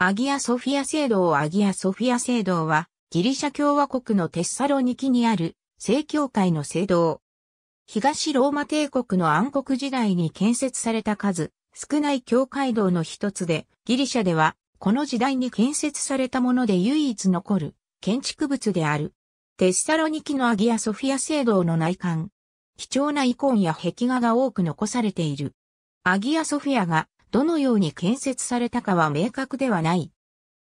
アギア・ソフィア聖堂アギア・ソフィア聖堂は、ギリシャ共和国のテッサロニキにある、聖教会の聖堂。東ローマ帝国の暗黒時代に建設された数、少ない教会堂の一つで、ギリシャでは、この時代に建設されたもので唯一残る、建築物である。テッサロニキのアギア・ソフィア聖堂の内観。貴重な遺恨や壁画が多く残されている。アギア・ソフィアがどのように建設されたかは明確ではない。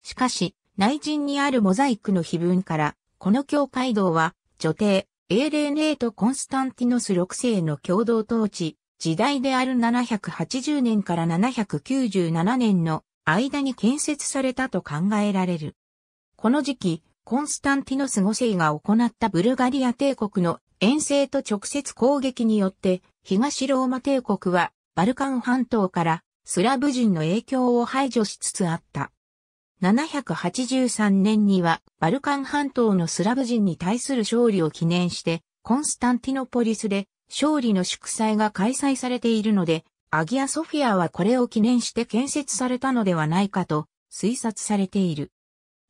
しかし、内陣にあるモザイクの碑文から、この教会道は、女帝、エーレーネート・コンスタンティノス6世の共同統治、時代である780年から797年の間に建設されたと考えられる。この時期、コンスタンティノス5世が行ったブルガリア帝国の遠征と直接攻撃によって、東ローマ帝国はバルカン半島からスラブ人の影響を排除しつつあった。783年にはバルカン半島のスラブ人に対する勝利を記念して、コンスタンティノポリスで勝利の祝祭が開催されているので、アギア・ソフィアはこれを記念して建設されたのではないかと推察されている。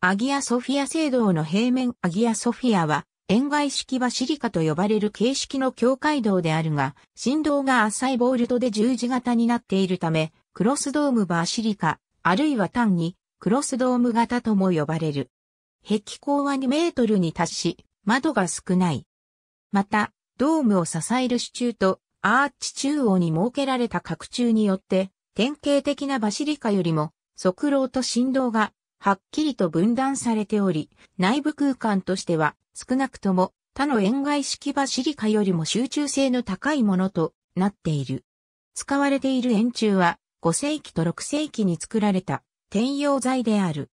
アギア・ソフィア聖堂の平面アギア・ソフィアは、円外式バシリカと呼ばれる形式の境界道であるが、振動が浅いボールトで十字型になっているため、クロスドームバーシリカ、あるいは単にクロスドーム型とも呼ばれる。壁高は2メートルに達し、窓が少ない。また、ドームを支える支柱とアーチ中央に設けられた角柱によって、典型的なバシリカよりも、側漏と振動がはっきりと分断されており、内部空間としては少なくとも他の円外式バシリカよりも集中性の高いものとなっている。使われている円柱は5世紀と6世紀に作られた転用材である。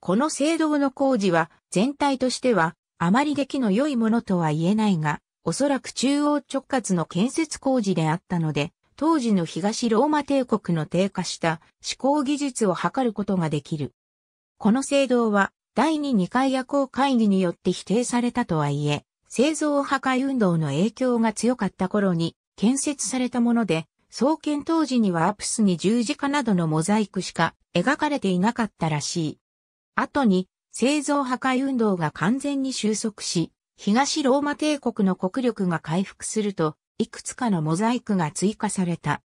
この聖堂の工事は全体としてはあまり出来の良いものとは言えないが、おそらく中央直轄の建設工事であったので、当時の東ローマ帝国の低下した思考技術を図ることができる。この聖堂は第二二回夜行会議によって否定されたとはいえ、製造破壊運動の影響が強かった頃に建設されたもので、創建当時にはアプスに十字架などのモザイクしか描かれていなかったらしい。後に製造破壊運動が完全に収束し、東ローマ帝国の国力が回復すると、いくつかのモザイクが追加された。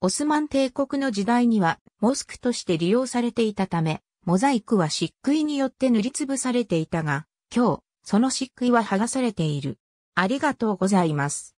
オスマン帝国の時代にはモスクとして利用されていたため、モザイクは漆喰によって塗りつぶされていたが、今日、その漆喰は剥がされている。ありがとうございます。